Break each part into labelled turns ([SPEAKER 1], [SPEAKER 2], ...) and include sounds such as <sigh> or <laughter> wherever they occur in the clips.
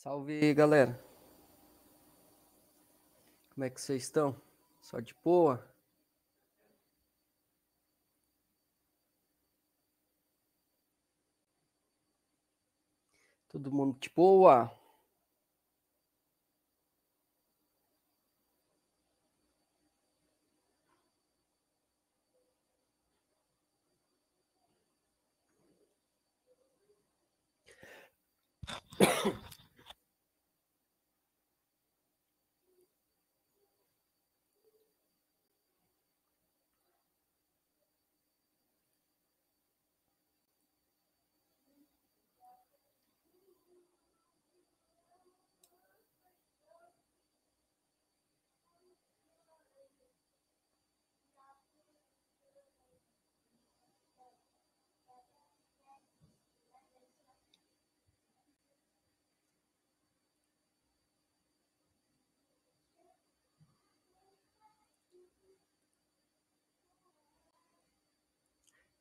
[SPEAKER 1] Salve, galera. Como é que vocês estão? Só de boa? Todo mundo de boa?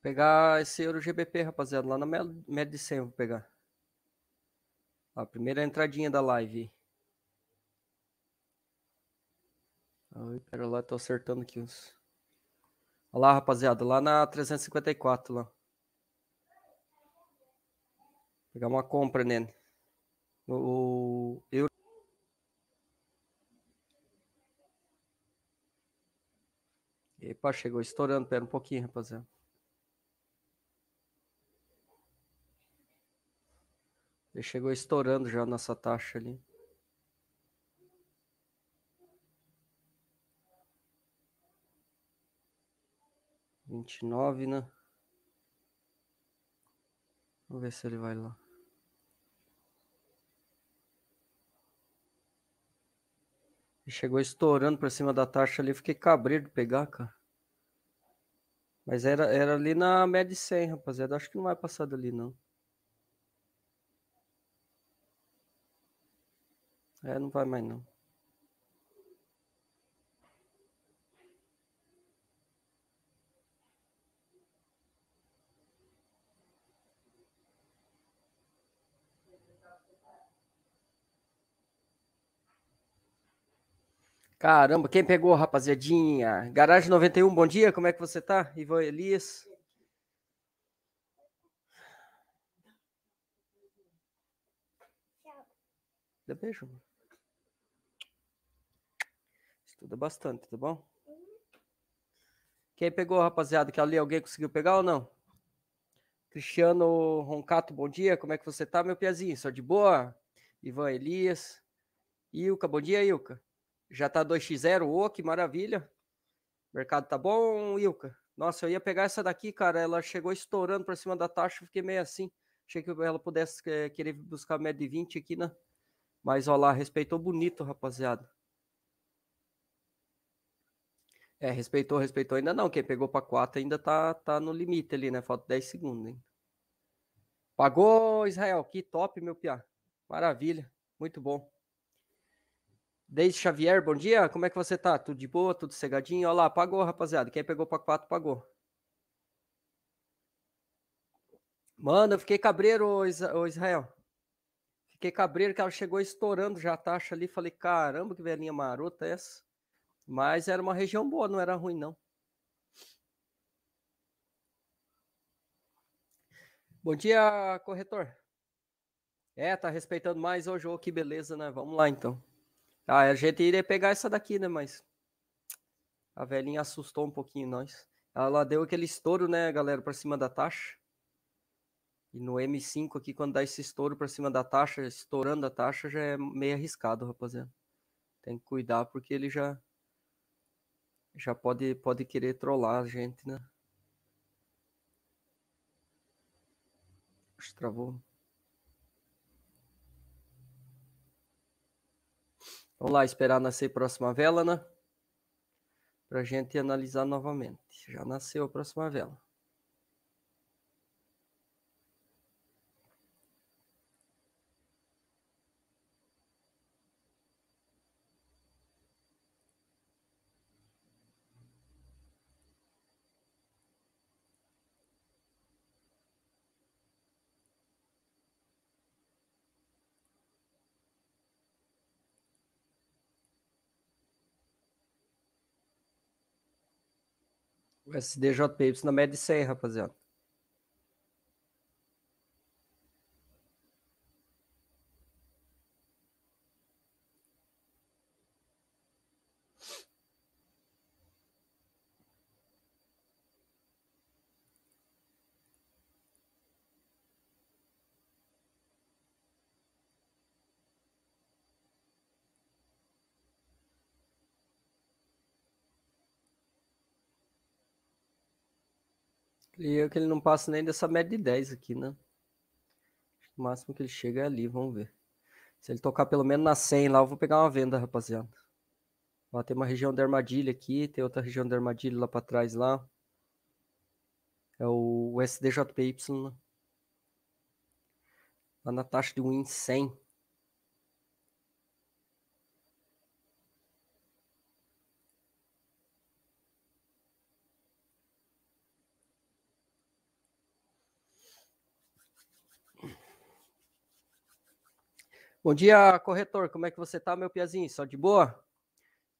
[SPEAKER 1] Pegar esse Euro GBP, rapaziada, lá na média de 100 vou pegar. A primeira entradinha da live. Ai, pera lá, tô acertando aqui uns. Olha lá, rapaziada, lá na 354 lá. Pegar uma compra, né? O Euro Epa, chegou estourando. Pera um pouquinho, rapaziada. Ele chegou estourando já nossa taxa ali. Vinte e nove, né? Vamos ver se ele vai lá. Ele chegou estourando para cima da taxa ali, fiquei cabreiro de pegar, cara. Mas era, era ali na média de 100, rapaziada. Acho que não vai passar dali, não. É, não vai mais não. Caramba, quem pegou, rapaziadinha? Garagem 91, bom dia, como é que você tá? Ivan Elias. Dá beijo. Estuda bastante, tá bom? Quem pegou, rapaziada, que ali alguém conseguiu pegar ou não? Cristiano Roncato, bom dia. Como é que você tá, meu piazinho? Só de boa? Ivan Elias. Ilka, bom dia, Ilka. Já tá 2x0, ô, oh, que maravilha. Mercado tá bom, Ilka? Nossa, eu ia pegar essa daqui, cara. Ela chegou estourando pra cima da taxa, fiquei meio assim. Achei que ela pudesse é, querer buscar média de 20 aqui, né? Mas, ó lá, respeitou bonito, rapaziada. É, respeitou, respeitou ainda não. Quem pegou para 4 ainda tá, tá no limite ali, né? Falta 10 segundos, hein? Pagou, Israel. Que top, meu piá. Maravilha. Muito bom. Desde Xavier, bom dia. Como é que você tá? Tudo de boa? Tudo cegadinho? Olha lá, pagou, rapaziada. Quem pegou para 4, pagou. Mano, eu fiquei cabreiro, ô Israel. Fiquei cabreiro que ela chegou estourando já a taxa ali. Falei, caramba, que velhinha marota é essa. Mas era uma região boa, não era ruim, não. Bom dia, corretor. É, tá respeitando mais o jogo, que beleza, né? Vamos lá, então. Ah, a gente iria pegar essa daqui, né? Mas a velhinha assustou um pouquinho nós. Ela deu aquele estouro, né, galera, para cima da taxa. E no M5 aqui, quando dá esse estouro para cima da taxa, estourando a taxa, já é meio arriscado, rapaziada. Tem que cuidar porque ele já já pode, pode querer trollar a gente, né? Acho que travou. Vamos lá, esperar nascer a próxima vela, né? a gente analisar novamente. Já nasceu a próxima vela. SDJP na média de 100, rapaziada. E eu que ele não passa nem dessa média de 10 aqui, né? O máximo que ele chega é ali, vamos ver. Se ele tocar pelo menos na 100 lá, eu vou pegar uma venda, rapaziada. Ó, tem uma região da armadilha aqui, tem outra região da armadilha lá para trás lá. É o SDJPY. Né? Lá na taxa de win 100. Bom dia, corretor. Como é que você tá, meu piazinho? Só de boa?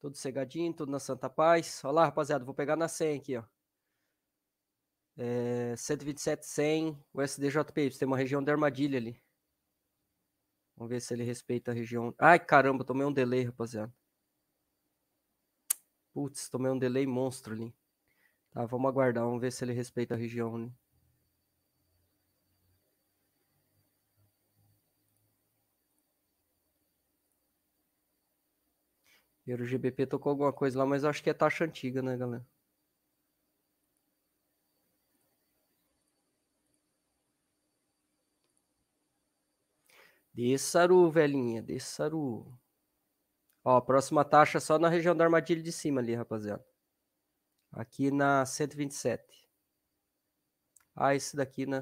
[SPEAKER 1] Tudo cegadinho, tudo na Santa Paz. Olha lá, rapaziada, vou pegar na 100 aqui, ó. É, 127, 100, USDJPY. Tem uma região de armadilha ali. Vamos ver se ele respeita a região. Ai, caramba, tomei um delay, rapaziada. Putz, tomei um delay monstro ali. Tá, vamos aguardar, vamos ver se ele respeita a região, né? Euro GBP tocou alguma coisa lá, mas acho que é taxa antiga, né, galera? Dessaru, velhinha, dessaru. Ó, próxima taxa é só na região da armadilha de cima ali, rapaziada. Aqui na 127. Ah, esse daqui, né?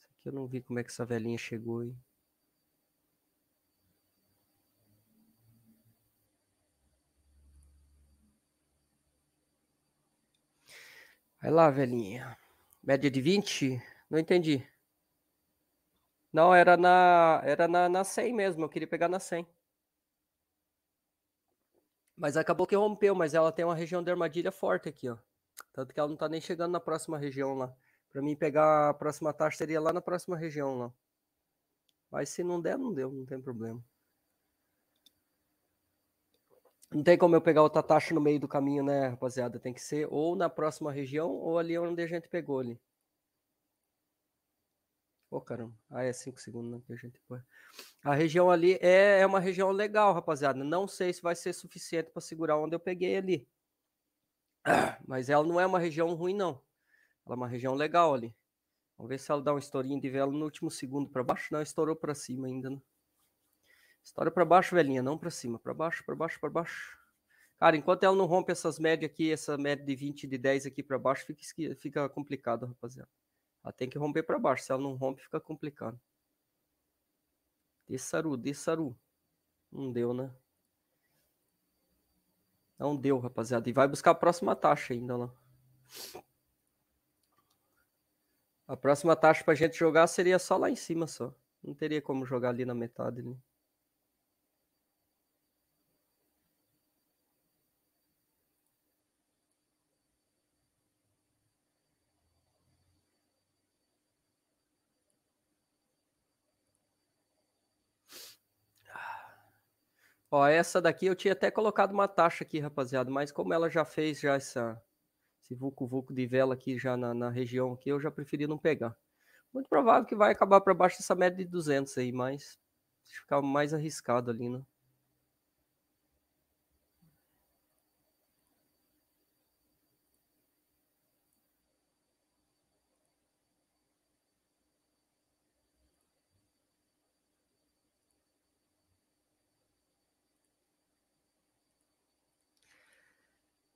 [SPEAKER 1] Esse aqui eu não vi como é que essa velhinha chegou, hein? Vai lá, velhinha. Média de 20? Não entendi. Não, era na era na, na 100 mesmo. Eu queria pegar na 100. Mas acabou que rompeu, mas ela tem uma região de armadilha forte aqui, ó. Tanto que ela não tá nem chegando na próxima região lá. Para mim pegar a próxima taxa seria lá na próxima região lá. Mas se não der, não deu, não tem problema. Não tem como eu pegar outra taxa no meio do caminho, né, rapaziada? Tem que ser ou na próxima região ou ali onde a gente pegou ali. Pô, caramba. Ah, é 5 segundos né, que a gente põe. A região ali é, é uma região legal, rapaziada. Não sei se vai ser suficiente para segurar onde eu peguei ali. <clears throat> Mas ela não é uma região ruim, não. Ela é uma região legal ali. Vamos ver se ela dá um estourinho de vela no último segundo para baixo. Não, estourou para cima ainda. Né? História para baixo, velhinha, não para cima. Para baixo, para baixo, para baixo. Cara, enquanto ela não rompe essas médias aqui, essa média de 20 de 10 aqui para baixo, fica, fica complicado, rapaziada. Ela tem que romper para baixo. Se ela não rompe, fica complicado. Dessaru, Dessaru. Não deu, né? Não deu, rapaziada. E vai buscar a próxima taxa ainda lá. A próxima taxa pra gente jogar seria só lá em cima só. Não teria como jogar ali na metade, né? Ó, essa daqui eu tinha até colocado uma taxa aqui, rapaziada, mas como ela já fez já essa, esse vulco-vulco de vela aqui já na, na região aqui, eu já preferi não pegar. Muito provável que vai acabar para baixo dessa média de 200 aí, mas ficar mais arriscado ali, né?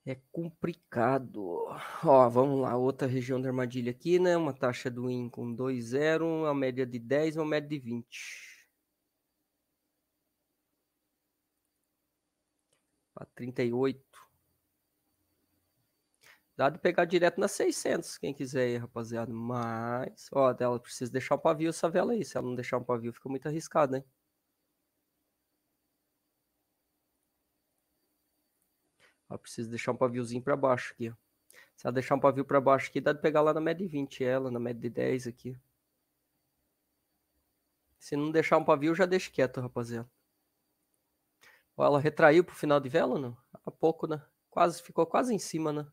[SPEAKER 1] É complicado. Ó, vamos lá, outra região da armadilha aqui, né? Uma taxa do IN com 2,0, uma média de 10, uma média de 20. Para 38. Dá de pegar direto na 600, quem quiser aí, rapaziada. Mas, ó, ela precisa deixar um pavio essa vela aí. Se ela não deixar um pavio, fica muito arriscado, hein? Eu preciso deixar um paviozinho para baixo aqui. Se ela deixar um pavio para baixo aqui, dá de pegar lá na média de 20 ela, na média de 10 aqui. Se não deixar um pavio, já deixa quieto, rapaziada. Ó, ela retraiu pro final de vela não? Há pouco, né? Quase, ficou quase em cima, né?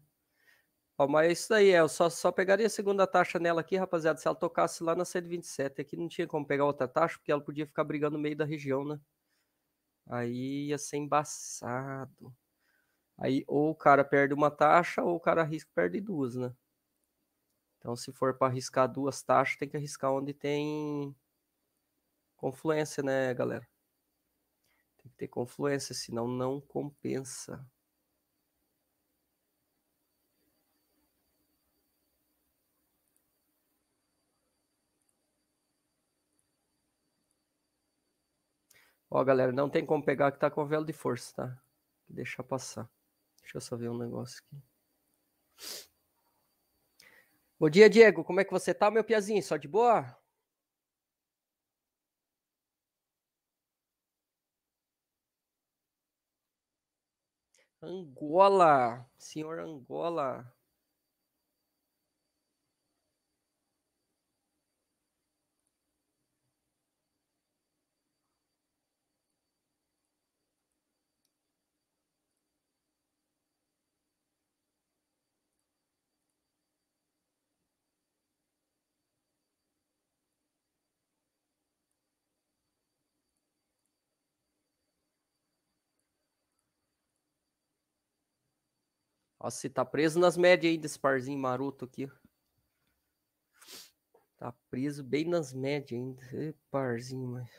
[SPEAKER 1] Ó, mas é isso daí, é, eu só, só pegaria a segunda taxa nela aqui, rapaziada, se ela tocasse lá na 127. Aqui não tinha como pegar outra taxa, porque ela podia ficar brigando no meio da região, né? Aí ia ser embaçado. Aí ou o cara perde uma taxa ou o cara arrisca perde duas, né? Então, se for para arriscar duas taxas, tem que arriscar onde tem confluência, né, galera? Tem que ter confluência, senão não compensa. Ó, galera, não tem como pegar que tá com velo de força, tá? Deixa passar. Deixa eu só ver um negócio aqui. Bom dia, Diego. Como é que você tá, meu piazinho? Só de boa? Angola, senhor Angola. Nossa, você tá preso nas médias ainda, esse parzinho maroto aqui. Tá preso bem nas médias ainda. Ê, parzinho, mas.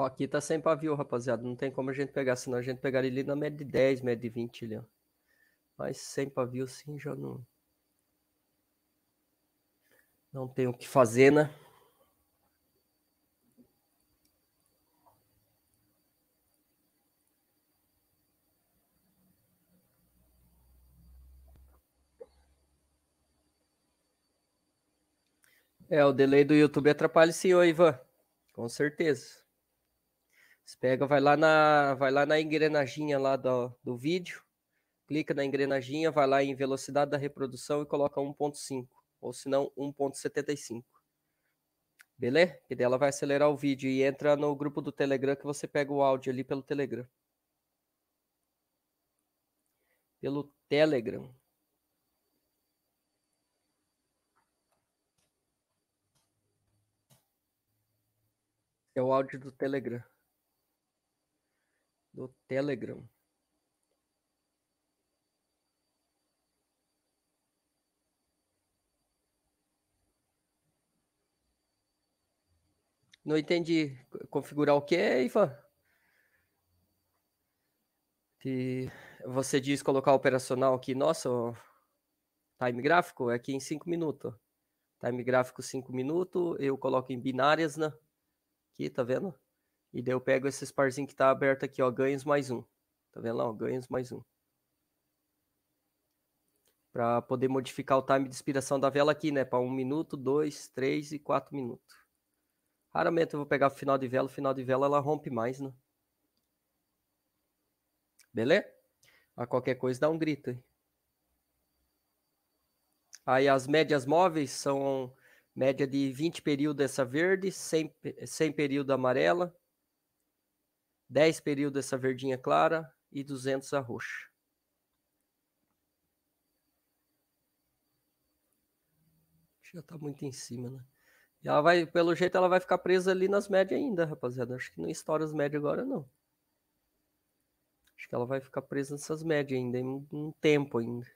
[SPEAKER 1] Ó, aqui tá sem pavio, rapaziada. Não tem como a gente pegar, senão a gente pegaria ele na média de 10, média de 20 ali, ó. Mas sem pavio sim, já não. Não tem o que fazer, né? É, o delay do YouTube atrapalha sim, ô Ivan. Com certeza. Você pega, vai lá na, vai lá na engrenaginha lá do, do vídeo, clica na engrenaginha, vai lá em velocidade da reprodução e coloca 1.5, ou se não 1.75. Beleza? E dela vai acelerar o vídeo e entra no grupo do Telegram que você pega o áudio ali pelo Telegram. Pelo Telegram. É o áudio do Telegram do Telegram Não entendi. Configurar o quê, Ivan? Que você diz colocar operacional aqui, nossa, time gráfico é aqui em 5 minutos. Time gráfico 5 minutos, eu coloco em binárias, né? Aqui, tá vendo? E daí eu pego esses parzinhos que tá aberto aqui, ó, ganhos mais um. Tá vendo lá, ó, ganhos mais um. Para poder modificar o time de expiração da vela aqui, né? Para um minuto, dois, três e quatro minutos. Raramente eu vou pegar o final de vela, o final de vela ela rompe mais, né? Beleza? A ah, qualquer coisa dá um grito. aí Aí as médias móveis são média de 20 período essa verde, 100, 100 período amarela, 10 período essa verdinha clara e 200 a roxa. Já tá muito em cima, né? E ela vai, pelo jeito, ela vai ficar presa ali nas médias ainda, rapaziada. Acho que não estoura as médias agora, não. Acho que ela vai ficar presa nessas médias ainda, em um tempo ainda.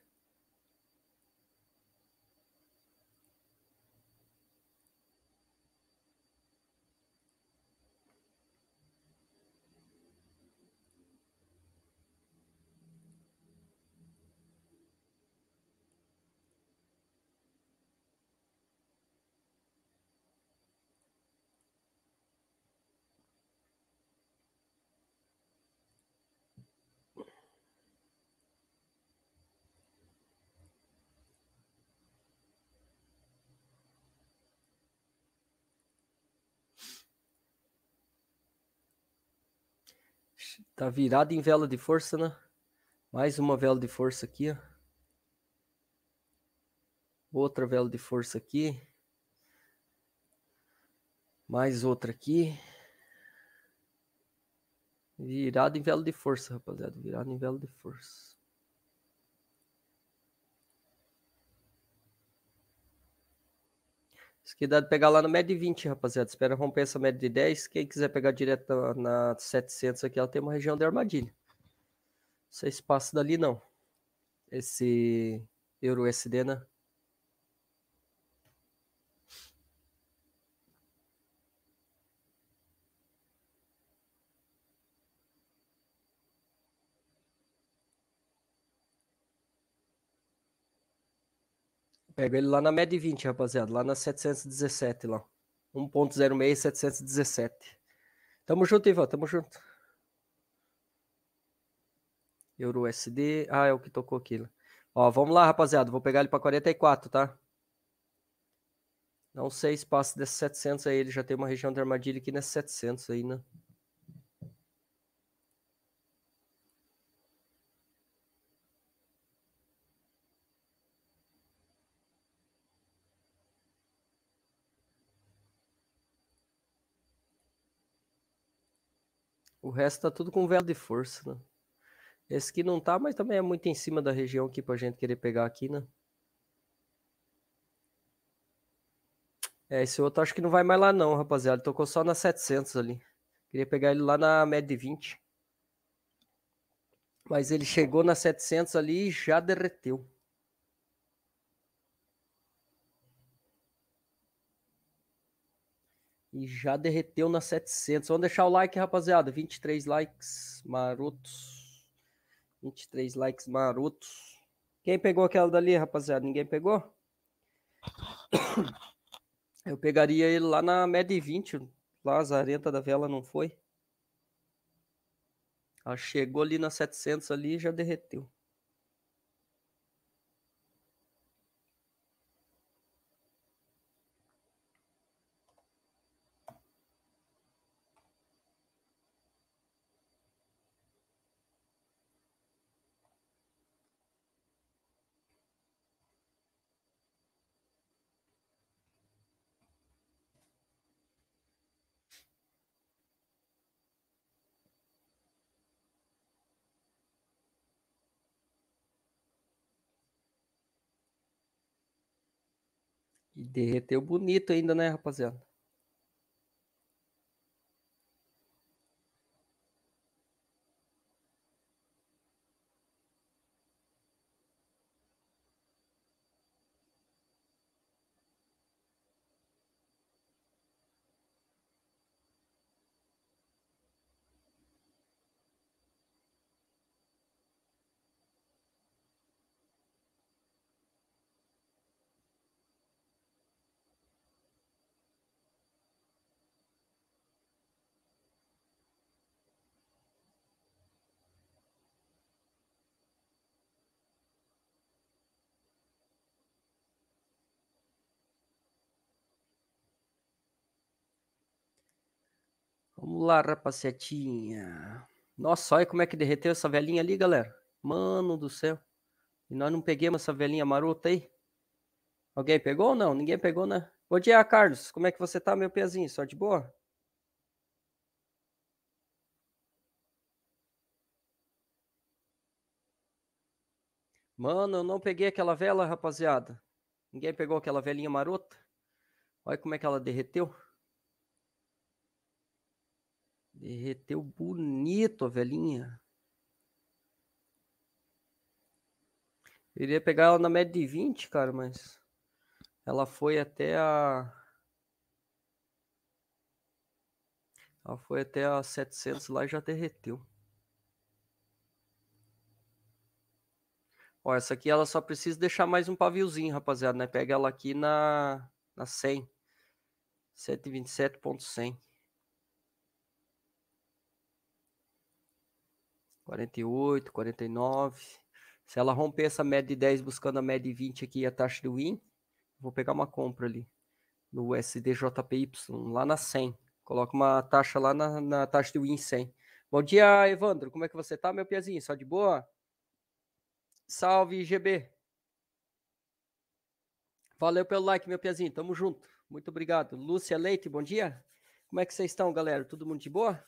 [SPEAKER 1] Tá virado em vela de força, né? Mais uma vela de força aqui, ó. Outra vela de força aqui. Mais outra aqui. Virado em vela de força, rapaziada. Virado em vela de força. Isso aqui dá de pegar lá no médio de 20, rapaziada. Espera romper essa média de 10. Quem quiser pegar direto na, na 700 aqui, ela tem uma região de armadilha. Esse espaço dali não. Esse Euro SD, né? Pega ele lá na média 20, rapaziada. Lá na 717, lá. 1.06, 717. Tamo junto, Ivan. Tamo junto. Euro USD. Ah, é o que tocou aqui. Né? Ó, vamos lá, rapaziada. Vou pegar ele para 44, tá? Não sei se passa desses 700 aí. Ele já tem uma região de armadilha aqui nesse né? 700 aí, né? resto tá tudo com vela de força, né? Esse aqui não tá, mas também é muito em cima da região aqui pra gente querer pegar aqui, né? É, esse outro acho que não vai mais lá não, rapaziada. Tocou só na 700 ali. Queria pegar ele lá na média de 20. Mas ele chegou na 700 ali e já derreteu. E já derreteu na 700. Vamos deixar o like, rapaziada. 23 likes marotos. 23 likes marotos. Quem pegou aquela dali, rapaziada? Ninguém pegou? <coughs> Eu pegaria ele lá na média 20. Lá, a zarenta da vela não foi. Ela chegou ali na 700 ali e já derreteu. derreteu bonito ainda, né, rapaziada? lá, rapacetinha. Nossa, olha como é que derreteu essa velhinha ali, galera. Mano do céu. E nós não pegamos essa velhinha marota aí? Alguém pegou ou não? Ninguém pegou, né? Bom dia, Carlos. Como é que você tá, meu pezinho? Só de boa? Mano, eu não peguei aquela vela, rapaziada. Ninguém pegou aquela velhinha marota? Olha como é que ela derreteu. Derreteu bonito a velhinha. Eu iria pegar ela na média de 20, cara, mas ela foi até a. Ela foi até a 700 lá e já derreteu. Ó, essa aqui ela só precisa deixar mais um paviozinho, rapaziada, né? Pega ela aqui na, na 100. 127.100. 48, 49. Se ela romper essa média de 10 buscando a média de 20 aqui a taxa de win, vou pegar uma compra ali no SDJPY, lá na 100. Coloca uma taxa lá na, na taxa de win 100. Bom dia, Evandro. Como é que você tá, meu piazinho? Só de boa? Salve, GB. Valeu pelo like, meu piazinho. Tamo junto. Muito obrigado. Lúcia Leite, bom dia. Como é que vocês estão, galera? Todo mundo de boa?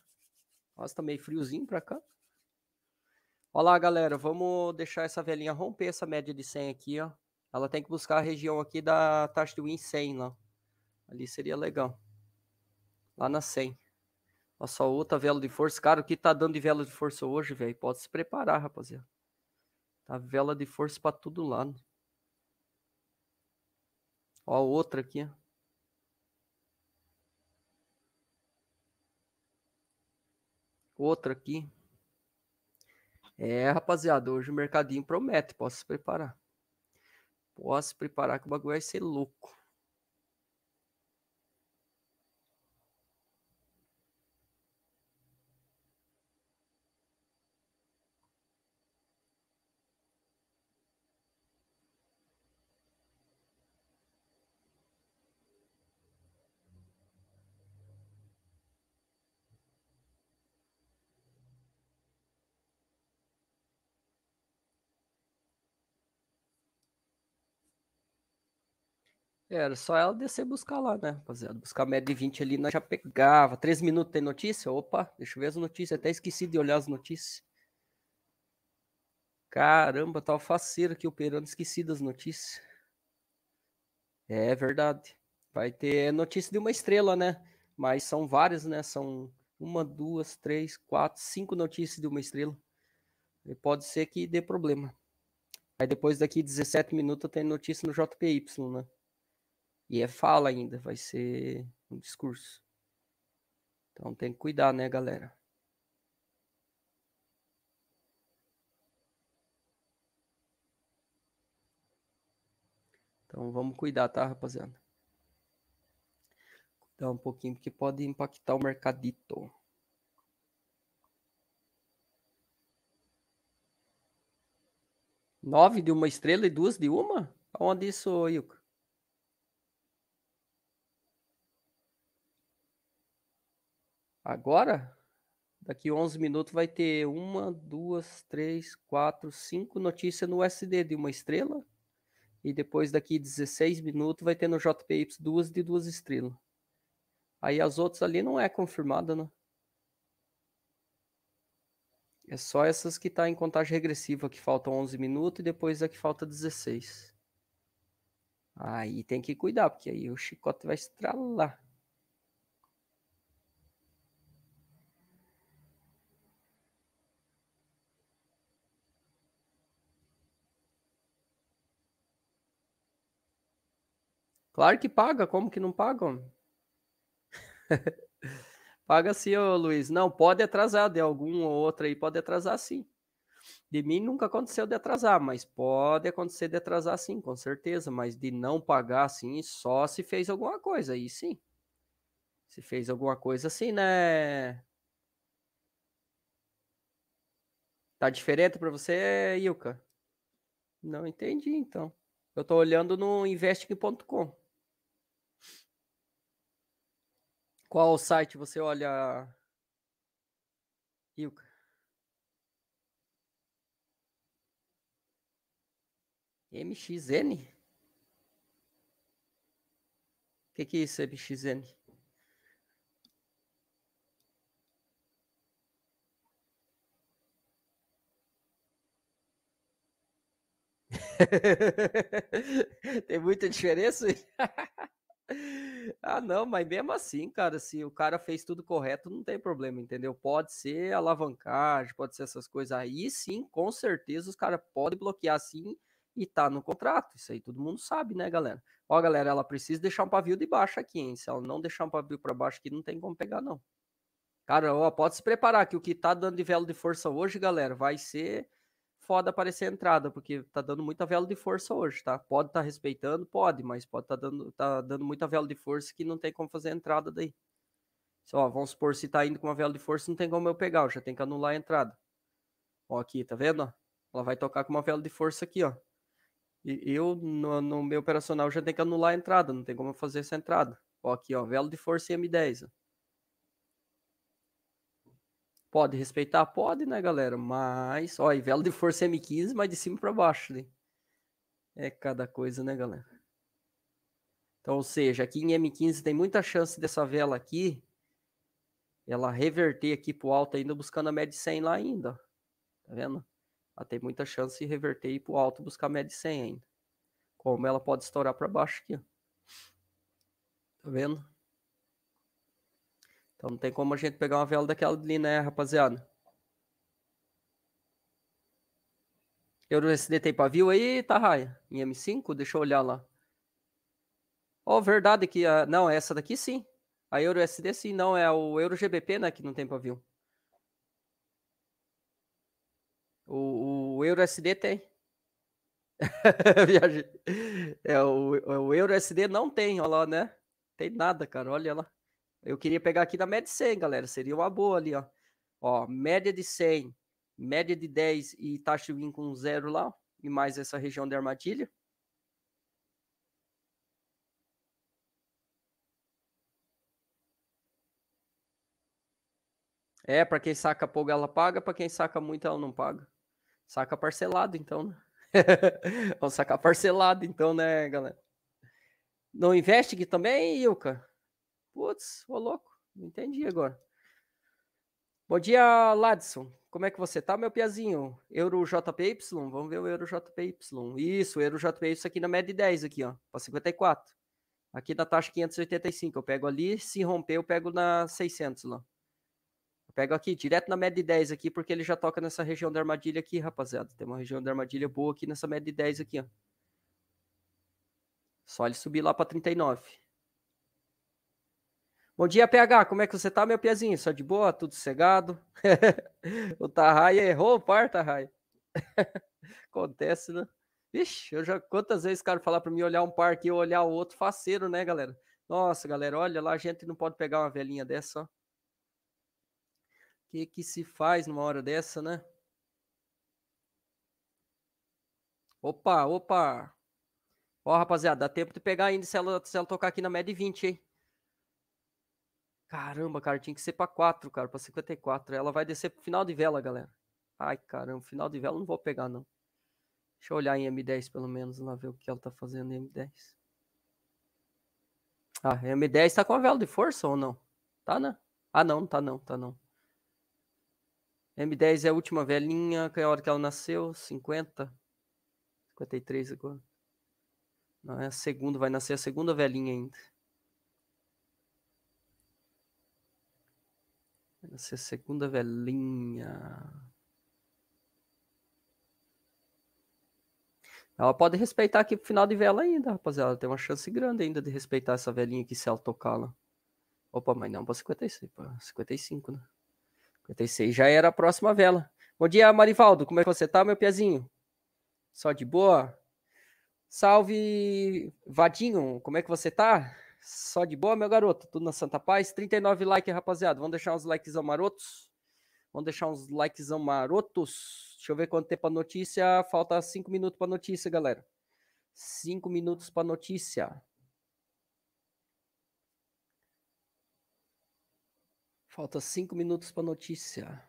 [SPEAKER 1] Nossa, tá meio friozinho pra cá. Olá, galera, vamos deixar essa velhinha romper essa média de 100 aqui, ó. Ela tem que buscar a região aqui da taxa de win 100 lá. Ali seria legal. Lá na 100. Nossa, outra vela de força. Cara, o que tá dando de vela de força hoje, velho? Pode se preparar, rapaziada. Tá vela de força para todo lado. Ó, outra aqui, ó. Outra aqui. É, rapaziada, hoje o mercadinho promete, posso se preparar. Posso se preparar que o bagulho vai ser louco. Era só ela descer buscar lá, né, rapaziada? Buscar média de 20 ali, nós já pegava. Três minutos tem notícia? Opa, deixa eu ver as notícias. Até esqueci de olhar as notícias. Caramba, tá faceiro aqui operando, esqueci das notícias. É verdade. Vai ter é notícia de uma estrela, né? Mas são várias, né? São uma, duas, três, quatro, cinco notícias de uma estrela. E pode ser que dê problema. Aí depois daqui 17 minutos tem notícia no JPY, né? E é fala ainda, vai ser um discurso. Então tem que cuidar, né, galera? Então vamos cuidar, tá, rapaziada? Cuidar um pouquinho, porque pode impactar o mercadito. Nove de uma estrela e duas de uma? Onde isso, Yuka? Agora, daqui 11 minutos, vai ter uma, duas, três, quatro, cinco notícias no S.D de uma estrela. E depois, daqui 16 minutos, vai ter no JPY duas de duas estrelas. Aí as outras ali não é confirmada, né? É só essas que tá em contagem regressiva, que faltam 11 minutos, e depois a que falta 16. Aí tem que cuidar, porque aí o chicote vai estralar. Claro que paga, como que não pagam? <laughs> paga sim, ô Luiz. Não, pode atrasar de algum ou outro aí, pode atrasar sim. De mim nunca aconteceu de atrasar, mas pode acontecer de atrasar sim, com certeza. Mas de não pagar sim, só se fez alguma coisa, aí sim. Se fez alguma coisa assim, né? Tá diferente para você, Ilka? Não entendi, então. Eu tô olhando no investing.com. Qual site você olha, Ilka? MXN? O que, que é isso, MXN? <laughs> Tem muita diferença? <laughs> Ah, não, mas mesmo assim, cara, se o cara fez tudo correto, não tem problema, entendeu? Pode ser alavancagem, pode ser essas coisas aí, sim, com certeza os caras podem bloquear sim e tá no contrato. Isso aí todo mundo sabe, né, galera? Ó, galera, ela precisa deixar um pavio de baixo aqui, hein? Se ela não deixar um pavio para baixo aqui, não tem como pegar, não. Cara, ó, pode se preparar que o que tá dando de velo de força hoje, galera, vai ser foda aparecer entrada, porque tá dando muita vela de força hoje, tá? Pode estar tá respeitando, pode, mas pode tá dando, tá dando muita vela de força que não tem como fazer entrada daí. Só, vamos supor, se tá indo com uma vela de força, não tem como eu pegar, eu já tem que anular a entrada. Ó, aqui, tá vendo? Ela vai tocar com uma vela de força aqui, ó. E eu, no, no meu operacional, já tem que anular a entrada, não tem como fazer essa entrada. Ó, aqui, ó, vela de força e M10, ó. Pode respeitar? Pode, né, galera? Mas, ó, e vela de força é M15, mas de cima para baixo, né? É cada coisa, né, galera? Então, ou seja, aqui em M15 tem muita chance dessa vela aqui, ela reverter aqui pro alto ainda, buscando a média de 100 lá ainda, Tá vendo? Ela tem muita chance de reverter e ir pro alto buscar a média de 100 ainda. Como ela pode estourar para baixo aqui, ó. Tá vendo? Então não tem como a gente pegar uma vela daquela ali, né, rapaziada? EuroSD tem pavio aí, tá Tá, em M5? Deixa eu olhar lá. Ó, oh, verdade que... A... Não, é essa daqui sim. A EuroSD sim, não. É o EuroGBP, né, que não tem pavio. O, o EuroSD tem. <laughs> é, o, é, o EuroSD não tem, olha lá, né? Tem nada, cara. Olha lá. Eu queria pegar aqui da média de 100, galera. Seria uma boa ali, ó. Ó, média de 100, média de 10 e taxa de win com zero lá. E mais essa região de armadilha. É, para quem saca pouco ela paga, para quem saca muito ela não paga. Saca parcelado, então, né? <laughs> Vamos sacar parcelado, então, né, galera? Não investe também, Ilka? Putz, ô louco, não entendi agora. Bom dia, Ladson. Como é que você tá, meu piazinho? Euro JPY? Vamos ver o Euro JPY. Isso, o Euro JPY aqui na média de 10 aqui, ó, para 54. Aqui da taxa 585, eu pego ali, se romper eu pego na 600 lá. Eu pego aqui, direto na média de 10 aqui, porque ele já toca nessa região da armadilha aqui, rapaziada. Tem uma região da armadilha boa aqui nessa média de 10 aqui, ó. Só ele subir lá para 39. Bom dia, PH. Como é que você tá, meu piazinho? Só de boa? Tudo cegado? <laughs> o Tarraia errou o par, Tarraia. <laughs> Acontece, né? Vixe, eu já quantas vezes cara falar para mim olhar um par aqui e olhar o outro faceiro, né, galera? Nossa, galera, olha lá, a gente não pode pegar uma velhinha dessa, ó. Que que se faz numa hora dessa, né? Opa, opa. Ó, rapaziada, dá tempo de pegar ainda se ela, se ela tocar aqui na média de 20, hein? Caramba, cara, tinha que ser para 4, cara, para 54. Ela vai descer pro final de vela, galera. Ai, caramba, final de vela não vou pegar, não. Deixa eu olhar em M10 pelo menos, lá ver o que ela tá fazendo em M10. Ah, M10 tá com a vela de força ou não? Tá, né? Ah, não, tá não, tá não. M10 é a última velhinha, que é a hora que ela nasceu, 50. 53 agora. Não, é a segunda, vai nascer a segunda velhinha ainda. Essa é a segunda velhinha. Ela pode respeitar aqui pro final de vela ainda, rapaziada. Ela tem uma chance grande ainda de respeitar essa velhinha aqui se ela tocar lá. Opa, mas não para 56, para 55, né? 56 já era a próxima vela. Bom dia, Marivaldo. Como é que você tá, meu piazinho? Só de boa? Salve, Vadinho. Como é que você tá? Só de boa, meu garoto. Tudo na Santa Paz. 39 likes, rapaziada. Vamos deixar uns likezão marotos. Vamos deixar uns likezão marotos. Deixa eu ver quanto tempo a notícia. Falta 5 minutos para notícia, galera. 5 minutos para notícia. Falta 5 minutos para notícia.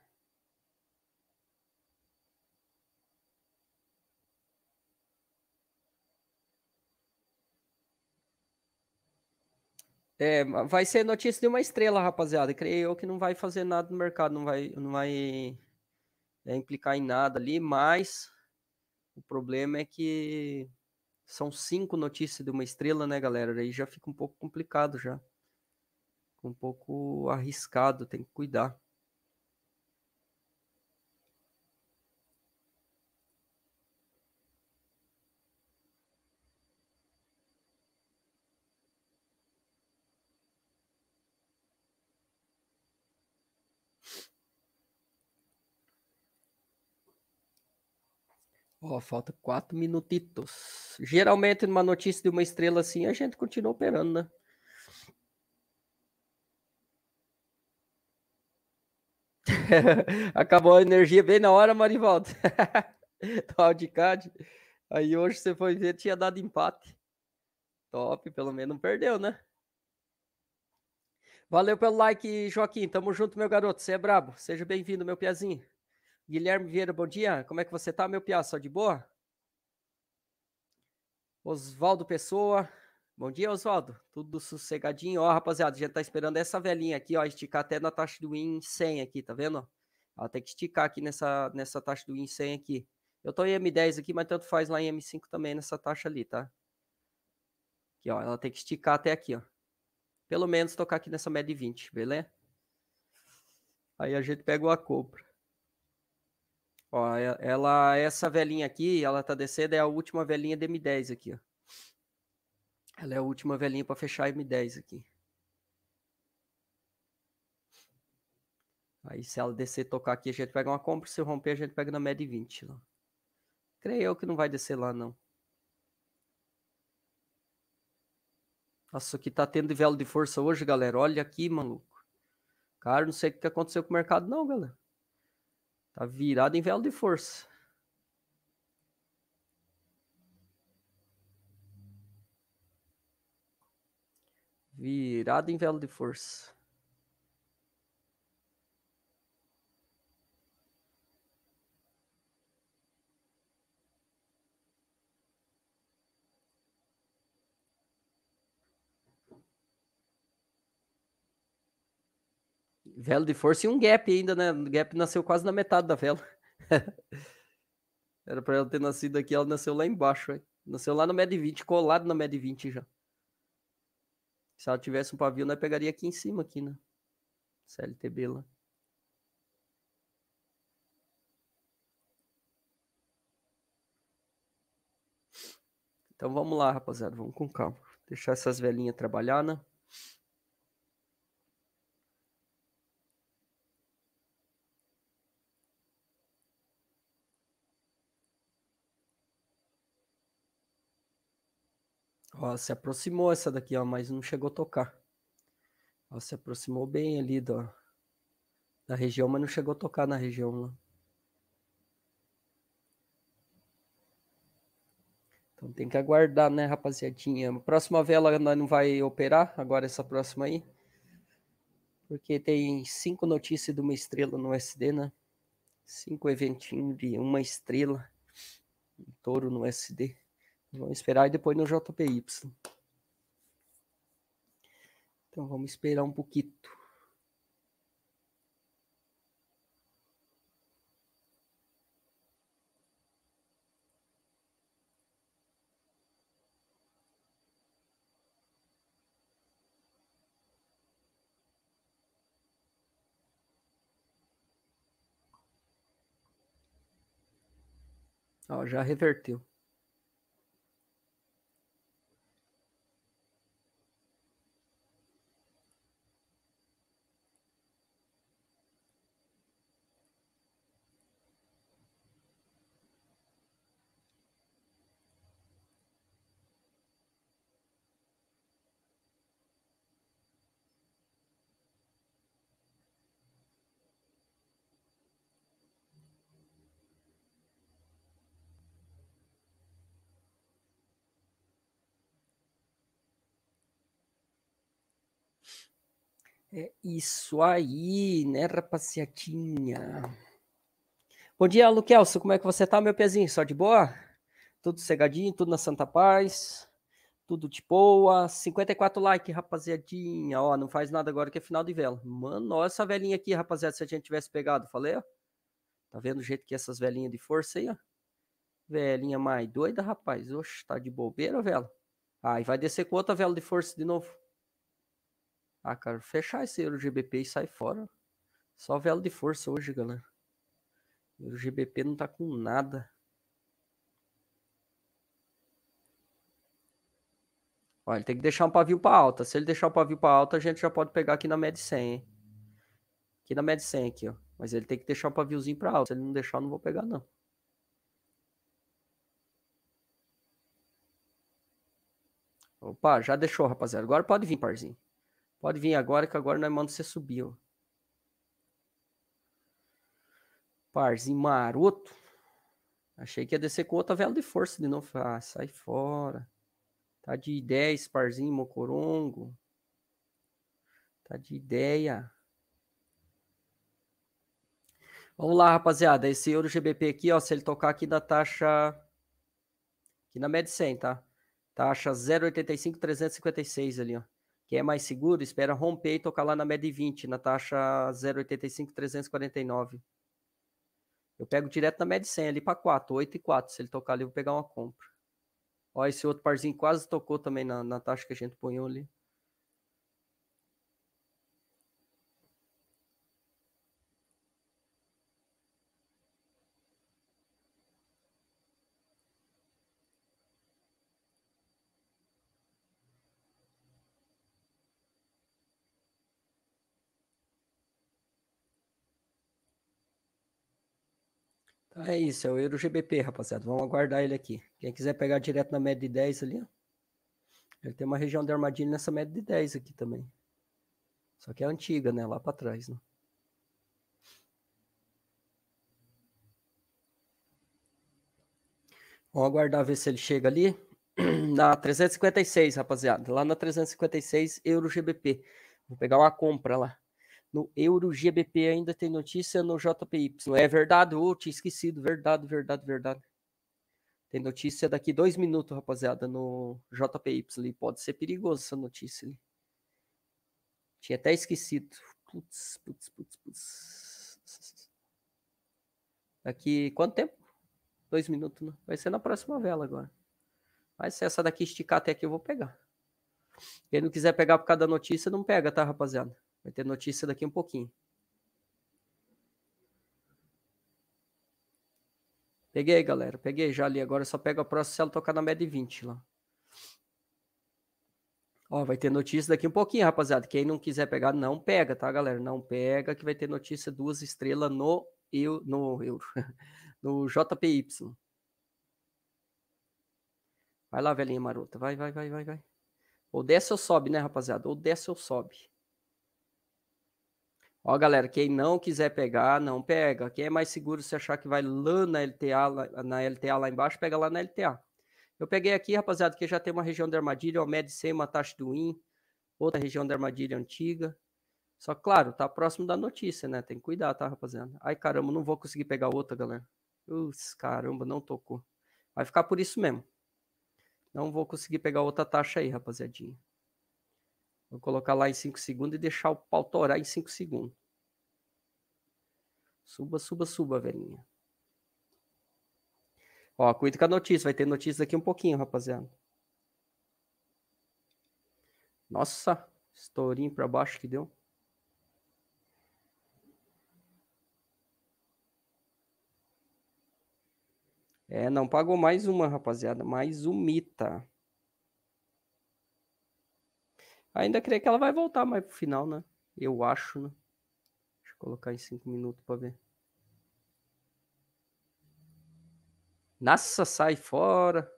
[SPEAKER 1] É, vai ser notícia de uma estrela, rapaziada. Creio eu que não vai fazer nada no mercado, não vai, não vai é, implicar em nada ali, mas o problema é que são cinco notícias de uma estrela, né, galera? Aí já fica um pouco complicado já. Um pouco arriscado, tem que cuidar. Ó, falta quatro minutitos. Geralmente, numa notícia de uma estrela assim, a gente continua operando, né? <laughs> Acabou a energia bem na hora, Marivaldo. <laughs> Tá de Audicad. Aí hoje você foi ver, tinha dado empate. Top, pelo menos não perdeu, né? Valeu pelo like, Joaquim. Tamo junto, meu garoto. Você é brabo. Seja bem-vindo, meu piazinho. Guilherme Vieira, bom dia. Como é que você tá, meu piá? Só de boa? Oswaldo Pessoa. Bom dia, Oswaldo. Tudo sossegadinho. Ó, rapaziada, já tá esperando essa velhinha aqui, ó, esticar até na taxa do Win 100 aqui, tá vendo? Ela tem que esticar aqui nessa, nessa taxa do Win 100 aqui. Eu tô em M10 aqui, mas tanto faz lá em M5 também nessa taxa ali, tá? Aqui, ó, ela tem que esticar até aqui, ó. Pelo menos tocar aqui nessa média de 20, beleza? Aí a gente pega uma compra. Ó, ela, essa velhinha aqui, ela tá descendo, é a última velhinha de M10 aqui, ó. Ela é a última velhinha para fechar M10 aqui. Aí se ela descer e tocar aqui, a gente pega uma compra, se romper, a gente pega na média de 20 lá. Creio eu que não vai descer lá, não. Nossa, o que tá tendo de velo de força hoje, galera. Olha aqui, maluco. Cara, não sei o que aconteceu com o mercado, não, galera. Tá virado em velo de força. Virado em velo de força. Velo de força e um gap ainda, né? O gap nasceu quase na metade da vela. <laughs> Era para ela ter nascido aqui, ela nasceu lá embaixo, hein? Nasceu lá no MED 20, colado na MED 20 já. Se ela tivesse um pavio, nós pegaria aqui em cima, aqui, né? CLTB lá. Então vamos lá, rapaziada. Vamos com calma. Deixar essas velhinhas trabalhar, né? se aproximou essa daqui, ó, mas não chegou a tocar. se aproximou bem ali da, da região, mas não chegou a tocar na região lá. Então tem que aguardar, né, rapaziadinha? Próxima vela não vai operar, agora essa próxima aí. Porque tem cinco notícias de uma estrela no SD, né? Cinco eventinhos de uma estrela. Um touro no SD. Vamos esperar e depois no JPY. Então vamos esperar um pouquinho. Ó, já reverteu. É isso aí, né, rapaziadinha? Bom dia, Luquelso, como é que você tá, meu pezinho? Só de boa? Tudo cegadinho, tudo na Santa Paz, tudo de boa. 54 likes, rapaziadinha. Ó, não faz nada agora que é final de vela. Mano, olha essa velhinha aqui, rapaziada, se a gente tivesse pegado, falei, ó. Tá vendo o jeito que é essas velhinhas de força aí, ó? Velhinha mais doida, rapaz. Oxe, tá de bobeira, vela? Aí vai descer com outra vela de força de novo. Ah, cara, fechar esse EuroGBP e sai fora. Só vela de força hoje, galera. O GBP não tá com nada. Olha, ele tem que deixar um pavio para alta. Se ele deixar o um pavio para alta, a gente já pode pegar aqui na Med 100, hein? Aqui na Med 100 aqui, ó. Mas ele tem que deixar um paviozinho para alta. Se ele não deixar, eu não vou pegar não. Opa, já deixou, rapaziada. Agora pode vir, parzinho. Pode vir agora, que agora nós mandamos você subir. Ó. Parzinho maroto. Achei que ia descer com outra vela de força de novo. Ah, sai fora. Tá de esse parzinho mocorongo. Tá de ideia. Vamos lá, rapaziada. Esse euro GBP aqui, ó, se ele tocar aqui da taxa aqui na média 100, tá? Taxa 085,356 ali, ó que é mais seguro, espera romper e tocar lá na média 20, na taxa 0,85349. Eu pego direto na média 100 ali para 4, 8 e 4. Se ele tocar ali, eu vou pegar uma compra. Ó, esse outro parzinho quase tocou também na, na taxa que a gente punhou ali. É isso, é o Euro GBP, rapaziada. Vamos aguardar ele aqui. Quem quiser pegar direto na média de 10 ali, ó. Ele tem uma região de armadilha nessa média de 10 aqui também. Só que é antiga, né? Lá para trás, né? Vamos aguardar ver se ele chega ali. <clears throat> Na 356, rapaziada. Lá na 356, Euro GBP. Vou pegar uma compra lá no GBP ainda tem notícia no JPY. É verdade, eu tinha esquecido. Verdade, verdade, verdade. Tem notícia daqui dois minutos, rapaziada, no JPY. Pode ser perigoso essa notícia. Ali. Tinha até esquecido. Putz, putz, putz, putz. Daqui quanto tempo? Dois minutos, né? Vai ser na próxima vela agora. Mas se essa daqui esticar até aqui, eu vou pegar. Quem não quiser pegar por causa da notícia, não pega, tá, rapaziada? Vai ter notícia daqui um pouquinho. Peguei, galera. Peguei já ali. Agora só pega a próxima se ela tocar na média de 20 lá. Ó, vai ter notícia daqui um pouquinho, rapaziada. Quem não quiser pegar, não pega, tá, galera? Não pega, que vai ter notícia duas estrelas no eu no euro, <laughs> no JPY. Vai lá, velhinha marota. Vai, vai, vai, vai, vai. Ou desce ou sobe, né, rapaziada? Ou desce ou sobe. Ó, galera, quem não quiser pegar, não pega. Quem é mais seguro, se achar que vai lá na LTA, lá, na LTA lá embaixo, pega lá na LTA. Eu peguei aqui, rapaziada, que já tem uma região da armadilha, ó, uma taxa do IN, outra região da armadilha antiga. Só claro, tá próximo da notícia, né? Tem que cuidar, tá, rapaziada? Ai, caramba, não vou conseguir pegar outra, galera. Ups, caramba, não tocou. Vai ficar por isso mesmo. Não vou conseguir pegar outra taxa aí, rapaziadinha. Vou colocar lá em 5 segundos e deixar o pau torar em 5 segundos. Suba, suba, suba, velhinha. Ó, cuida com a notícia. Vai ter notícia daqui um pouquinho, rapaziada. Nossa, estourinho para baixo que deu. É, não pagou mais uma, rapaziada. Mais um mita. Ainda creio que ela vai voltar mais pro final, né? Eu acho, né? Deixa eu colocar em cinco minutos para ver. Nossa, sai fora.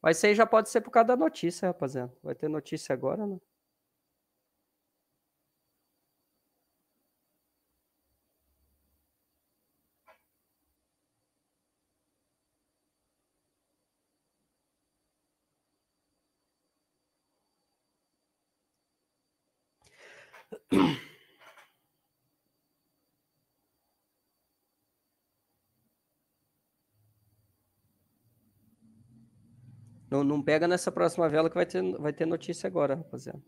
[SPEAKER 1] Mas isso aí já pode ser por causa da notícia, rapaziada. Vai ter notícia agora, né? Não, não pega nessa próxima vela que vai ter, vai ter notícia agora, rapaziada.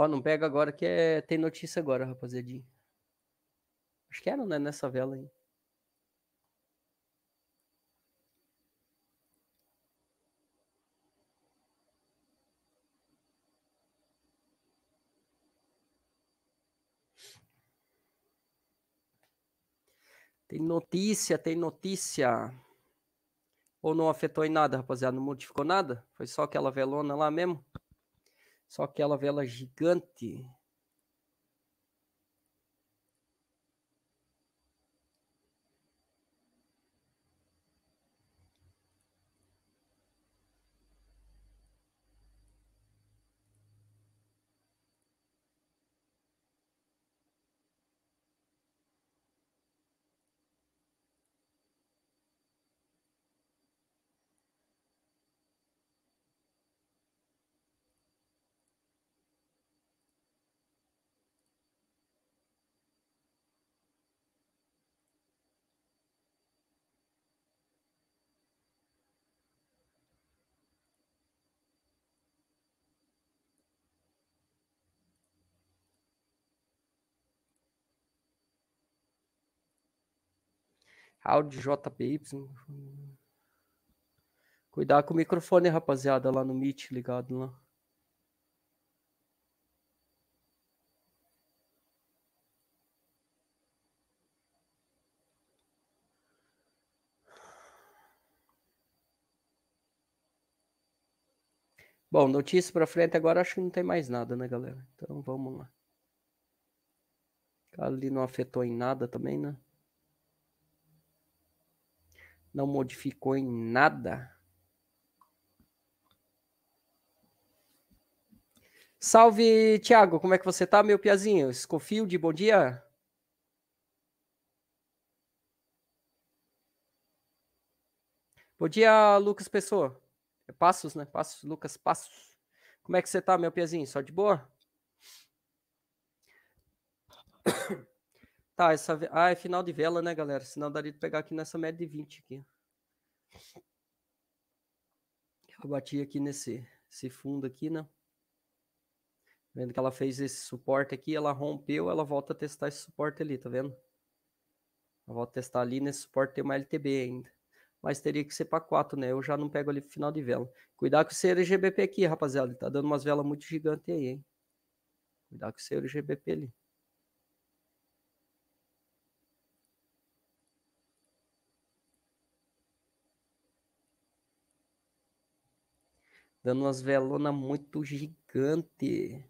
[SPEAKER 1] Ó, não pega agora que é... tem notícia agora, rapaziadinha. Acho que era, é, né? Nessa vela aí. Tem notícia, tem notícia. Ou não afetou em nada, rapaziada? Não modificou nada? Foi só aquela velona lá mesmo? Só aquela vela gigante Audio JBY. Cuidado com o microfone, rapaziada, lá no Meet ligado lá. Bom, notícia para frente agora acho que não tem mais nada, né, galera? Então vamos lá. Ali não afetou em nada também, né? não modificou em nada. Salve, Thiago, como é que você tá, meu piazinho? Scofield, bom dia. Bom dia, Lucas Pessoa. É Passos, né? Passos, Lucas Passos. Como é que você tá, meu piazinho? Só de boa? Tá, essa. Ah, é final de vela, né, galera? Senão daria de pegar aqui nessa média de 20 aqui. Eu bati aqui nesse esse fundo aqui, né? Vendo que ela fez esse suporte aqui, ela rompeu, ela volta a testar esse suporte ali, tá vendo? Ela volta a testar ali, nesse suporte tem uma LTB ainda. Mas teria que ser para 4, né? Eu já não pego ali final de vela. Cuidado com esse RGBP aqui, rapaziada. Ele tá dando umas velas muito gigantes aí, hein? Cuidado com esse RGBP ali. dando umas velonas muito gigante.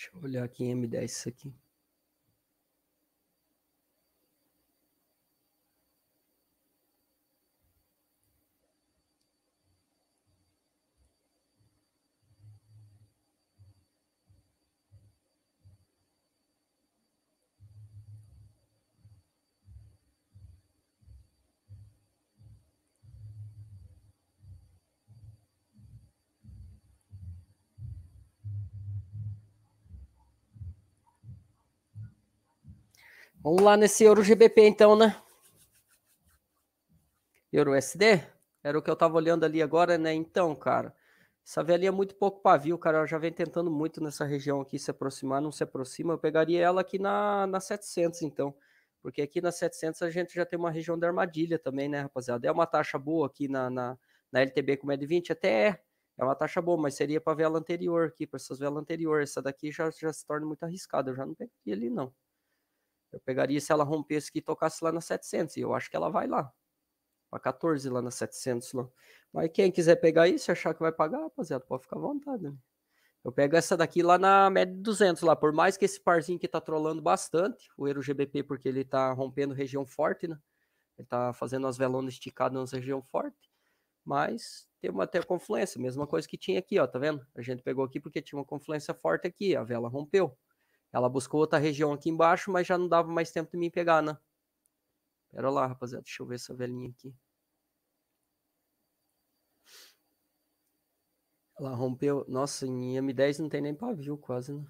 [SPEAKER 1] Deixa eu olhar aqui em M10 isso aqui. Vamos lá nesse Euro GBP então, né? Euro USD? Era o que eu tava olhando ali agora, né? Então, cara, essa velha é muito pouco pavio, cara. Ela já vem tentando muito nessa região aqui se aproximar, não se aproxima. Eu pegaria ela aqui na, na 700, então. Porque aqui na 700 a gente já tem uma região da armadilha também, né, rapaziada? É uma taxa boa aqui na, na, na LTB com MED 20? Até é. É uma taxa boa, mas seria para a vela anterior aqui, para essas velas anteriores. Essa daqui já, já se torna muito arriscada. Eu já não peguei ali, não. Eu pegaria se ela rompesse aqui e tocasse lá na 700, e eu acho que ela vai lá. Para 14 lá na 700 lá. Mas quem quiser pegar isso, achar que vai pagar, rapaziada, pode ficar à vontade. Né? Eu pego essa daqui lá na média de 200 lá, por mais que esse parzinho que tá trolando bastante, o Euro GBP, porque ele tá rompendo região forte, né? Ele tá fazendo as velonas esticadas nas região forte, mas tem uma até confluência, mesma coisa que tinha aqui, ó, tá vendo? A gente pegou aqui porque tinha uma confluência forte aqui, a vela rompeu. Ela buscou outra região aqui embaixo, mas já não dava mais tempo de me pegar, né? Pera lá, rapaziada. Deixa eu ver essa velhinha aqui. Ela rompeu. Nossa, em M10 não tem nem pavio, quase, né?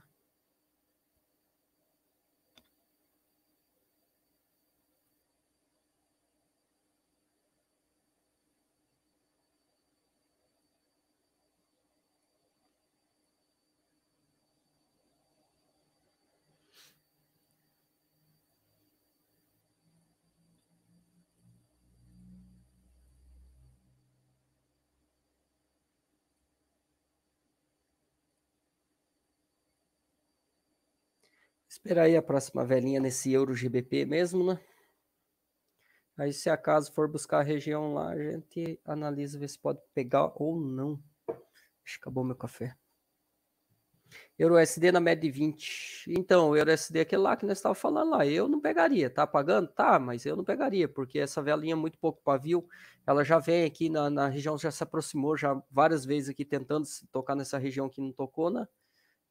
[SPEAKER 1] Espera aí a próxima velhinha nesse euro GBP mesmo, né? Aí se acaso for buscar a região lá, a gente analisa ver se pode pegar ou não. Acabou meu café. Euro USD na média de 20. Então, o Euro USD é aquele lá que nós estávamos falando lá. Eu não pegaria, tá pagando? Tá, mas eu não pegaria, porque essa velinha é muito pouco pavio, ela já vem aqui na, na região, já se aproximou já várias vezes aqui tentando se tocar nessa região que não tocou, né?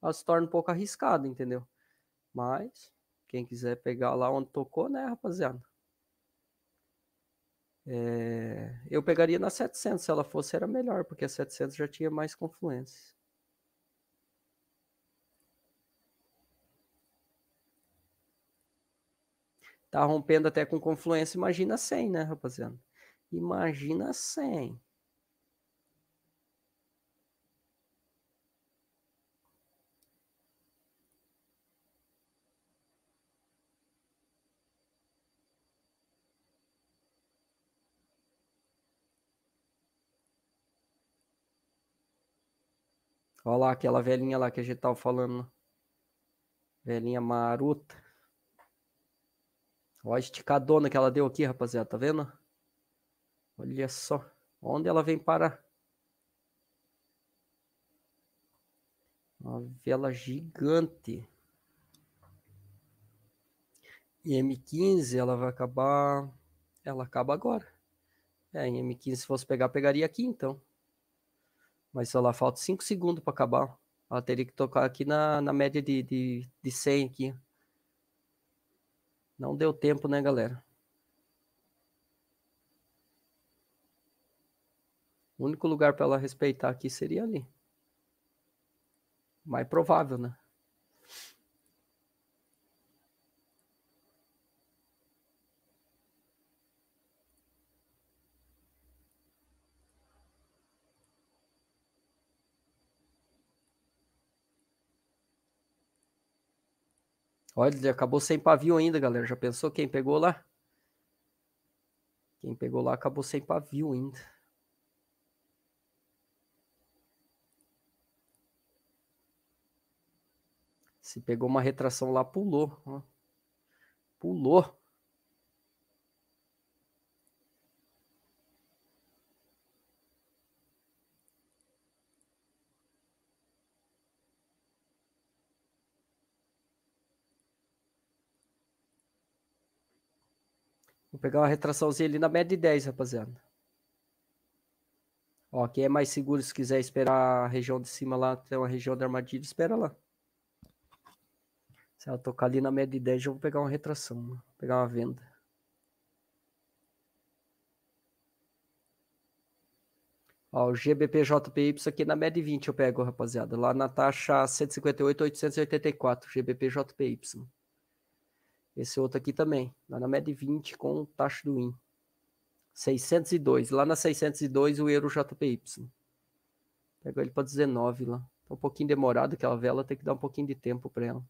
[SPEAKER 1] Ela se torna um pouco arriscada, entendeu? Mas, quem quiser pegar lá onde tocou, né, rapaziada? É, eu pegaria na 700, se ela fosse era melhor, porque a 700 já tinha mais confluências. Tá rompendo até com confluência, imagina 100, né, rapaziada? Imagina 100. Olha lá aquela velhinha lá que a gente tava falando. Velhinha marota. Olha a esticadona que ela deu aqui, rapaziada. Tá vendo? Olha só. Onde ela vem parar? Uma vela gigante. E M15, ela vai acabar. Ela acaba agora. É, em M15, se fosse pegar, pegaria aqui então. Mas olha lá, falta 5 segundos para acabar. Ela teria que tocar aqui na, na média de, de, de 100 aqui. Não deu tempo, né, galera? O único lugar para ela respeitar aqui seria ali. Mais provável, né? Olha, acabou sem pavio ainda, galera. Já pensou quem pegou lá? Quem pegou lá acabou sem pavio ainda. Se pegou uma retração lá, pulou. Pulou. pegar uma retraçãozinha ali na média de 10, rapaziada. Ó, quem é mais seguro, se quiser esperar a região de cima lá, tem uma região de armadilha, espera lá. Se ela tocar ali na média de 10, eu vou pegar uma retração, vou pegar uma venda. Ó, o GBPJPY aqui na média de 20 eu pego, rapaziada. Lá na taxa 158,884, GBPJPY. Esse outro aqui também, lá na média de 20 com taxa do IN. 602. Lá na 602 o euro JPY. Pegou ele para 19 lá. Tá um pouquinho demorado aquela vela, tem que dar um pouquinho de tempo para ela.